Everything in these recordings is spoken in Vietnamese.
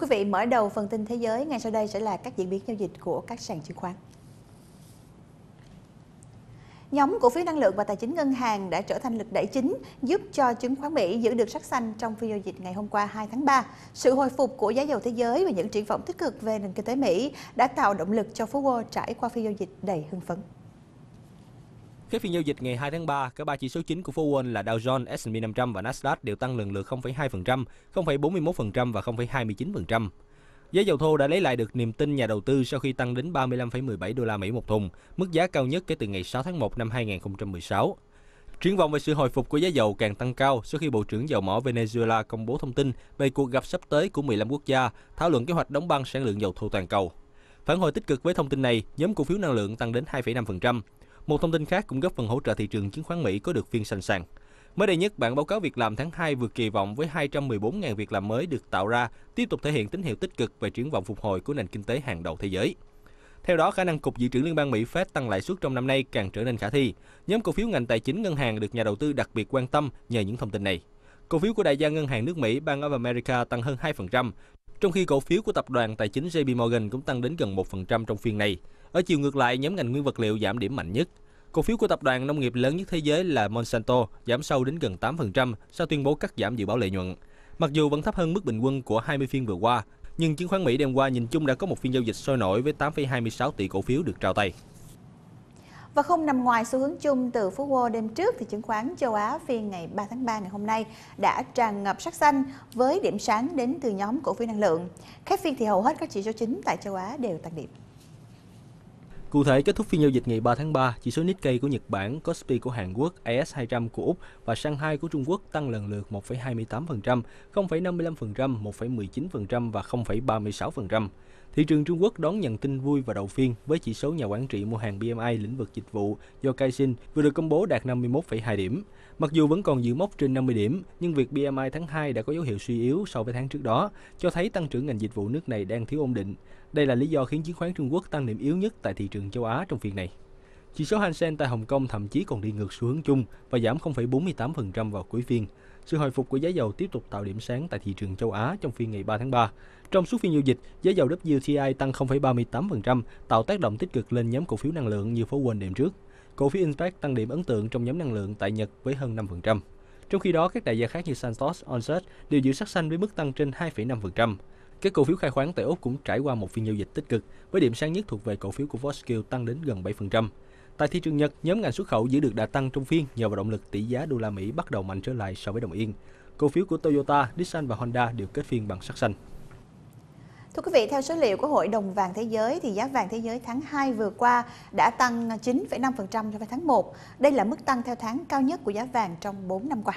Thưa quý vị, mở đầu phần tin thế giới ngay sau đây sẽ là các diễn biến giao dịch của các sàn chứng khoán. Nhóm cổ phiếu năng lượng và tài chính ngân hàng đã trở thành lực đẩy chính giúp cho chứng khoán Mỹ giữ được sắc xanh trong phiên giao dịch ngày hôm qua 2 tháng 3. Sự hồi phục của giá dầu thế giới và những triển vọng tích cực về nền kinh tế Mỹ đã tạo động lực cho phố Wall trải qua phiên giao dịch đầy hưng phấn. Kết phiên giao dịch ngày 2 tháng 3, cả ba chỉ số chính của phố Wall là Dow Jones, S&P 500 và Nasdaq đều tăng lần lượt 0,2%, 0,41% và 0,29%. Giá dầu thô đã lấy lại được niềm tin nhà đầu tư sau khi tăng đến 35,17 đô la Mỹ một thùng, mức giá cao nhất kể từ ngày 6 tháng 1 năm 2016. Triển vọng về sự hồi phục của giá dầu càng tăng cao sau khi Bộ trưởng Dầu mỏ Venezuela công bố thông tin về cuộc gặp sắp tới của 15 quốc gia thảo luận kế hoạch đóng băng sản lượng dầu thô toàn cầu. Phản hồi tích cực với thông tin này, nhóm cổ phiếu năng lượng tăng đến 2,5%, một thông tin khác cũng góp phần hỗ trợ thị trường chứng khoán Mỹ có được phiên sành sàng. Mới đây nhất, bản báo cáo việc làm tháng 2 vượt kỳ vọng với 214.000 việc làm mới được tạo ra, tiếp tục thể hiện tín hiệu tích cực về triển vọng phục hồi của nền kinh tế hàng đầu thế giới. Theo đó, khả năng Cục Dự trữ Liên bang Mỹ Fed tăng lãi suất trong năm nay càng trở nên khả thi. Nhóm cổ phiếu ngành tài chính ngân hàng được nhà đầu tư đặc biệt quan tâm nhờ những thông tin này. Cổ phiếu của đại gia ngân hàng nước Mỹ Bank of America tăng hơn 2%, trong khi cổ phiếu của tập đoàn tài chính JP Morgan cũng tăng đến gần 1% trong phiên này. Ở chiều ngược lại, nhóm ngành nguyên vật liệu giảm điểm mạnh nhất. Cổ phiếu của tập đoàn nông nghiệp lớn nhất thế giới là Monsanto giảm sâu đến gần 8% sau tuyên bố cắt giảm dự báo lợi nhuận. Mặc dù vẫn thấp hơn mức bình quân của 20 phiên vừa qua, nhưng chứng khoán Mỹ đêm qua nhìn chung đã có một phiên giao dịch sôi nổi với 8,26 tỷ cổ phiếu được trao tay. Và không nằm ngoài xu hướng chung từ Phú Wall đêm trước thì chứng khoán châu Á phiên ngày 3 tháng 3 ngày hôm nay đã tràn ngập sắc xanh với điểm sáng đến từ nhóm cổ phiếu năng lượng. Các phiên thì hầu hết các chỉ số chính tại châu Á đều tăng điểm. Cụ thể, kết thúc phiên giao dịch ngày 3 tháng 3, chỉ số Nikkei của Nhật Bản, Kospi của Hàn Quốc, AS200 của Úc và Shanghai của Trung Quốc tăng lần lượt 1,28%, 0,55%, 1,19% và 0,36%. Thị trường Trung Quốc đón nhận tin vui và đầu phiên với chỉ số nhà quản trị mua hàng BMI lĩnh vực dịch vụ do Caixin vừa được công bố đạt 51,2 điểm. Mặc dù vẫn còn giữ mốc trên 50 điểm, nhưng việc BMI tháng 2 đã có dấu hiệu suy yếu so với tháng trước đó, cho thấy tăng trưởng ngành dịch vụ nước này đang thiếu ổn định. Đây là lý do khiến chứng khoán Trung Quốc tăng điểm yếu nhất tại thị trường châu Á trong phiên này. Chỉ số Hang Seng tại Hồng Kông thậm chí còn đi ngược xu hướng chung và giảm 0,48% vào cuối phiên. Sự hồi phục của giá dầu tiếp tục tạo điểm sáng tại thị trường châu Á trong phiên ngày 3 tháng 3. Trong suốt phiên giao dịch, giá dầu WTI tăng 0,38%, tạo tác động tích cực lên nhóm cổ phiếu năng lượng như phố quên đêm trước. Cổ phiếu Impact tăng điểm ấn tượng trong nhóm năng lượng tại Nhật với hơn 5%. Trong khi đó, các đại gia khác như Santos, Onset đều giữ sắc xanh với mức tăng trên 2,5%. Các cổ phiếu khai khoáng tại Úc cũng trải qua một phiên giao dịch tích cực, với điểm sáng nhất thuộc về cổ phiếu của Vosgill tăng đến gần 7%. Tại thị trường Nhật, nhóm ngành xuất khẩu giữ được đà tăng trong phiên nhờ vào động lực tỷ giá đô la Mỹ bắt đầu mạnh trở lại so với đồng yên. Cổ phiếu của Toyota, Nissan và Honda đều kết phiên bằng sắc xanh. Thưa quý vị, theo số liệu của Hội đồng vàng thế giới thì giá vàng thế giới tháng 2 vừa qua đã tăng 9,5% so với tháng 1. Đây là mức tăng theo tháng cao nhất của giá vàng trong 4 năm qua.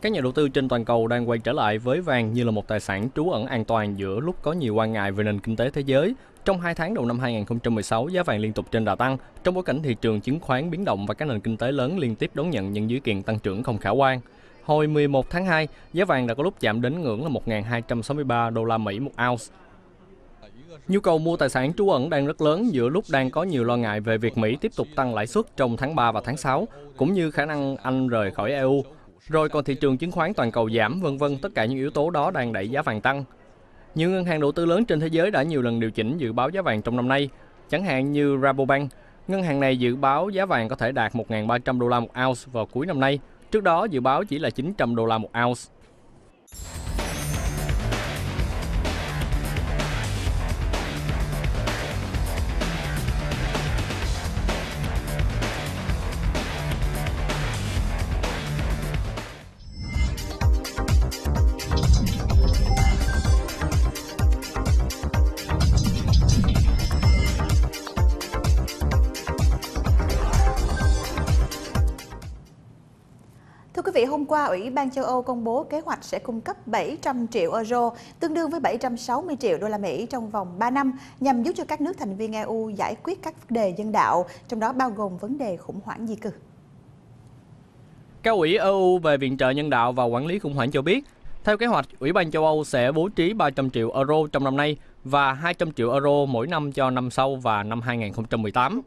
Các nhà đầu tư trên toàn cầu đang quay trở lại với vàng như là một tài sản trú ẩn an toàn giữa lúc có nhiều quan ngại về nền kinh tế thế giới trong 2 tháng đầu năm 2016, giá vàng liên tục trên đà tăng, trong bối cảnh thị trường chứng khoán biến động và các nền kinh tế lớn liên tiếp đón nhận những dữ kiện tăng trưởng không khả quan. Hồi 11 tháng 2, giá vàng đã có lúc chạm đến ngưỡng là 1.263 đô la Mỹ một ounce. Nhu cầu mua tài sản trú ẩn đang rất lớn giữa lúc đang có nhiều lo ngại về việc Mỹ tiếp tục tăng lãi suất trong tháng 3 và tháng 6, cũng như khả năng Anh rời khỏi EU. Rồi còn thị trường chứng khoán toàn cầu giảm, vân vân, tất cả những yếu tố đó đang đẩy giá vàng tăng. Những ngân hàng đầu tư lớn trên thế giới đã nhiều lần điều chỉnh dự báo giá vàng trong năm nay, chẳng hạn như Rabobank. Ngân hàng này dự báo giá vàng có thể đạt 1.300 đô la một ounce vào cuối năm nay. Trước đó dự báo chỉ là 900 đô la một ounce. vị, hôm qua Ủy ban châu Âu công bố kế hoạch sẽ cung cấp 700 triệu euro, tương đương với 760 triệu đô la Mỹ trong vòng 3 năm nhằm giúp cho các nước thành viên EU giải quyết các vấn đề nhân đạo, trong đó bao gồm vấn đề khủng hoảng di cư. Cao ủy EU về viện trợ nhân đạo và quản lý khủng hoảng cho biết, theo kế hoạch, Ủy ban châu Âu sẽ bố trí 300 triệu euro trong năm nay và 200 triệu euro mỗi năm cho năm sau và năm 2018.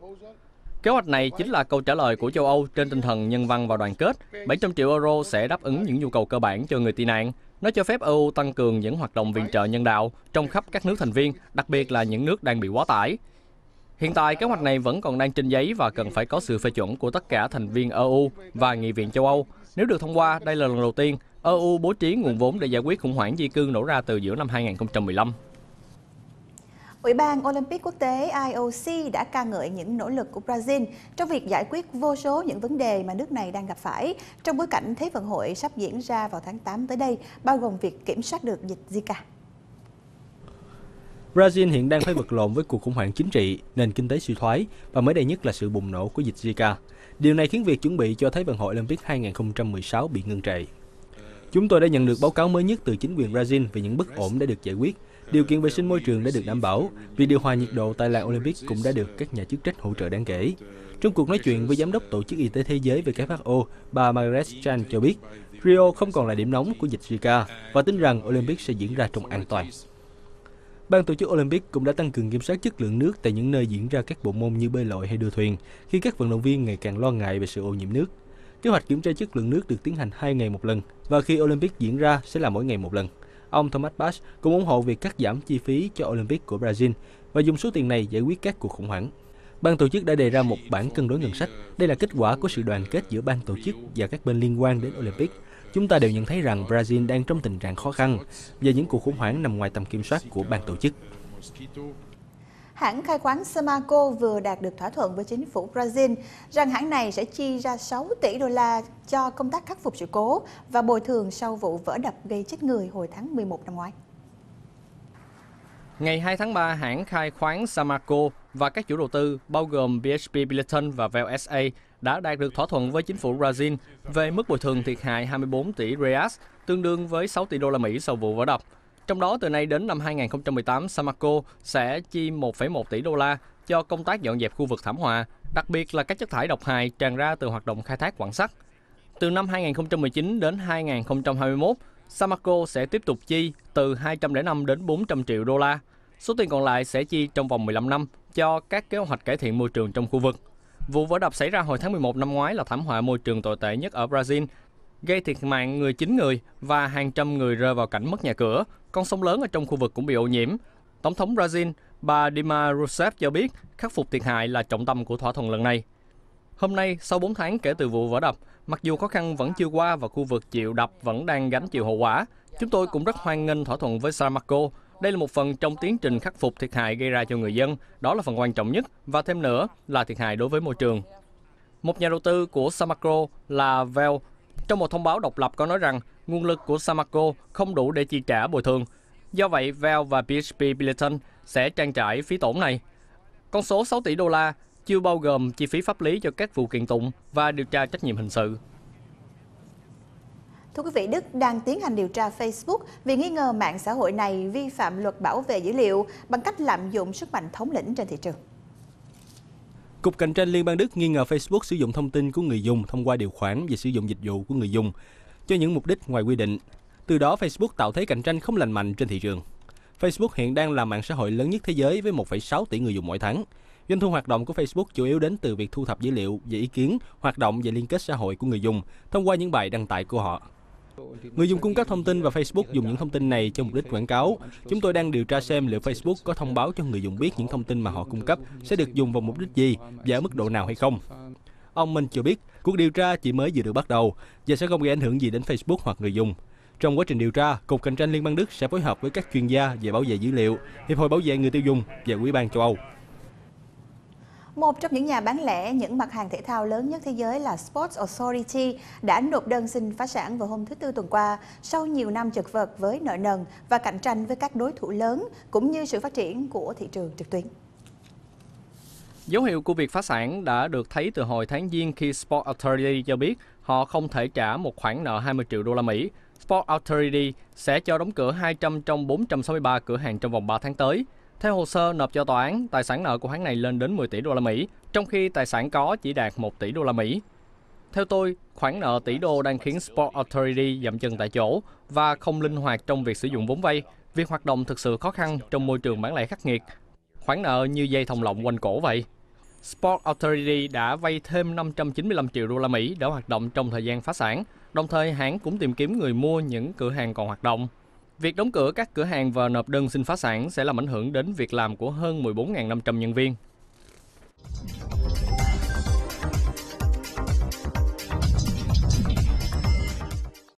Kế hoạch này chính là câu trả lời của châu Âu trên tinh thần nhân văn và đoàn kết. 700 triệu euro sẽ đáp ứng những nhu cầu cơ bản cho người tị nạn. Nó cho phép EU tăng cường những hoạt động viện trợ nhân đạo trong khắp các nước thành viên, đặc biệt là những nước đang bị quá tải. Hiện tại, kế hoạch này vẫn còn đang trên giấy và cần phải có sự phê chuẩn của tất cả thành viên EU và Nghị viện châu Âu. Nếu được thông qua, đây là lần đầu tiên EU bố trí nguồn vốn để giải quyết khủng hoảng di cư nổ ra từ giữa năm 2015. Ủy ban Olympic Quốc tế IOC đã ca ngợi những nỗ lực của Brazil trong việc giải quyết vô số những vấn đề mà nước này đang gặp phải trong bối cảnh Thế vận hội sắp diễn ra vào tháng 8 tới đây, bao gồm việc kiểm soát được dịch Zika. Brazil hiện đang phải vật lộn với cuộc khủng hoảng chính trị, nền kinh tế suy thoái và mới đây nhất là sự bùng nổ của dịch Zika. Điều này khiến việc chuẩn bị cho Thế vận hội Olympic 2016 bị ngưng trệ. Chúng tôi đã nhận được báo cáo mới nhất từ chính quyền Brazil về những bất ổn đã được giải quyết Điều kiện vệ sinh môi trường đã được đảm bảo, việc điều hòa nhiệt độ tại làng Olympic cũng đã được các nhà chức trách hỗ trợ đáng kể. Trong cuộc nói chuyện với Giám đốc Tổ chức Y tế Thế giới về WHO, bà Margaret Chan cho biết, Rio không còn là điểm nóng của dịch Zika và tin rằng Olympic sẽ diễn ra trong an toàn. Ban tổ chức Olympic cũng đã tăng cường kiểm soát chất lượng nước tại những nơi diễn ra các bộ môn như bơi lội hay đua thuyền, khi các vận động viên ngày càng lo ngại về sự ô nhiễm nước. Kế hoạch kiểm tra chất lượng nước được tiến hành 2 ngày một lần và khi Olympic diễn ra sẽ là mỗi ngày một lần. Ông Thomas Bach cũng ủng hộ việc cắt giảm chi phí cho Olympic của Brazil và dùng số tiền này giải quyết các cuộc khủng hoảng. Ban tổ chức đã đề ra một bản cân đối ngân sách. Đây là kết quả của sự đoàn kết giữa ban tổ chức và các bên liên quan đến Olympic. Chúng ta đều nhận thấy rằng Brazil đang trong tình trạng khó khăn và những cuộc khủng hoảng nằm ngoài tầm kiểm soát của ban tổ chức hãng khai khoáng Samarco vừa đạt được thỏa thuận với chính phủ Brazil rằng hãng này sẽ chi ra 6 tỷ đô la cho công tác khắc phục sự cố và bồi thường sau vụ vỡ đập gây chết người hồi tháng 11 năm ngoái. Ngày 2 tháng 3, hãng khai khoáng Samarco và các chủ đầu tư bao gồm BHP Billiton và Vale SA đã đạt được thỏa thuận với chính phủ Brazil về mức bồi thường thiệt hại 24 tỷ reais, tương đương với 6 tỷ đô la Mỹ sau vụ vỡ đập. Trong đó, từ nay đến năm 2018, Samaco sẽ chi 1,1 tỷ đô la cho công tác dọn dẹp khu vực thảm họa, đặc biệt là các chất thải độc hại tràn ra từ hoạt động khai thác quặng sắt. Từ năm 2019 đến 2021, Samaco sẽ tiếp tục chi từ 205 đến 400 triệu đô la. Số tiền còn lại sẽ chi trong vòng 15 năm cho các kế hoạch cải thiện môi trường trong khu vực. Vụ vỡ đập xảy ra hồi tháng 11 năm ngoái là thảm họa môi trường tồi tệ nhất ở Brazil gây thiệt mạng người 9 người và hàng trăm người rơi vào cảnh mất nhà cửa. Con sông lớn ở trong khu vực cũng bị ô nhiễm. Tổng thống Brazil, bà Dilma Rousseff cho biết khắc phục thiệt hại là trọng tâm của thỏa thuận lần này. Hôm nay, sau 4 tháng kể từ vụ vỡ đập, mặc dù khó khăn vẫn chưa qua và khu vực chịu đập vẫn đang gánh chịu hậu quả, chúng tôi cũng rất hoan nghênh thỏa thuận với Saramaco. Đây là một phần trong tiến trình khắc phục thiệt hại gây ra cho người dân, đó là phần quan trọng nhất, và thêm nữa là thiệt hại đối với môi trường. Một nhà đầu tư của Saramaco là Vale trong một thông báo độc lập có nói rằng nguồn lực của Samaco không đủ để chi trả bồi thường. Do vậy, Valve và PHP Billiton sẽ trang trải phí tổn này. Con số 6 tỷ đô la chưa bao gồm chi phí pháp lý cho các vụ kiện tụng và điều tra trách nhiệm hình sự. Thưa quý vị, Đức đang tiến hành điều tra Facebook vì nghi ngờ mạng xã hội này vi phạm luật bảo vệ dữ liệu bằng cách lạm dụng sức mạnh thống lĩnh trên thị trường. Cục cạnh tranh Liên bang Đức nghi ngờ Facebook sử dụng thông tin của người dùng thông qua điều khoản về sử dụng dịch vụ của người dùng cho những mục đích ngoài quy định. Từ đó, Facebook tạo thế cạnh tranh không lành mạnh trên thị trường. Facebook hiện đang là mạng xã hội lớn nhất thế giới với 1,6 tỷ người dùng mỗi tháng. Doanh thu hoạt động của Facebook chủ yếu đến từ việc thu thập dữ liệu và ý kiến, hoạt động và liên kết xã hội của người dùng thông qua những bài đăng tải của họ. Người dùng cung cấp thông tin và Facebook dùng những thông tin này cho mục đích quảng cáo. Chúng tôi đang điều tra xem liệu Facebook có thông báo cho người dùng biết những thông tin mà họ cung cấp sẽ được dùng vào mục đích gì và ở mức độ nào hay không. Ông Minh cho biết, cuộc điều tra chỉ mới vừa được bắt đầu và sẽ không gây ảnh hưởng gì đến Facebook hoặc người dùng. Trong quá trình điều tra, Cục Cạnh tranh Liên bang Đức sẽ phối hợp với các chuyên gia về bảo vệ dữ liệu, Hiệp hội Bảo vệ người tiêu dùng và Ủy ban châu Âu. Một trong những nhà bán lẻ những mặt hàng thể thao lớn nhất thế giới là Sports Authority đã nộp đơn xin phá sản vào hôm thứ Tư tuần qua sau nhiều năm chật vật với nợ nần và cạnh tranh với các đối thủ lớn cũng như sự phát triển của thị trường trực tuyến. Dấu hiệu của việc phá sản đã được thấy từ hồi tháng Giêng khi Sports Authority cho biết họ không thể trả một khoản nợ 20 triệu đô la Mỹ. Sports Authority sẽ cho đóng cửa 200 trong 463 cửa hàng trong vòng 3 tháng tới. Theo hồ sơ nộp cho tòa án, tài sản nợ của hãng này lên đến 10 tỷ đô la Mỹ, trong khi tài sản có chỉ đạt 1 tỷ đô la Mỹ. Theo tôi, khoản nợ tỷ đô đang khiến Sport Authority dậm chân tại chỗ và không linh hoạt trong việc sử dụng vốn vay. Việc hoạt động thực sự khó khăn trong môi trường bán lẻ khắc nghiệt. Khoản nợ như dây thòng lọng quanh cổ vậy. Sport Authority đã vay thêm 595 triệu đô la Mỹ để hoạt động trong thời gian phá sản, đồng thời hãng cũng tìm kiếm người mua những cửa hàng còn hoạt động. Việc đóng cửa các cửa hàng và nộp đơn xin phá sản sẽ làm ảnh hưởng đến việc làm của hơn 14.500 nhân viên.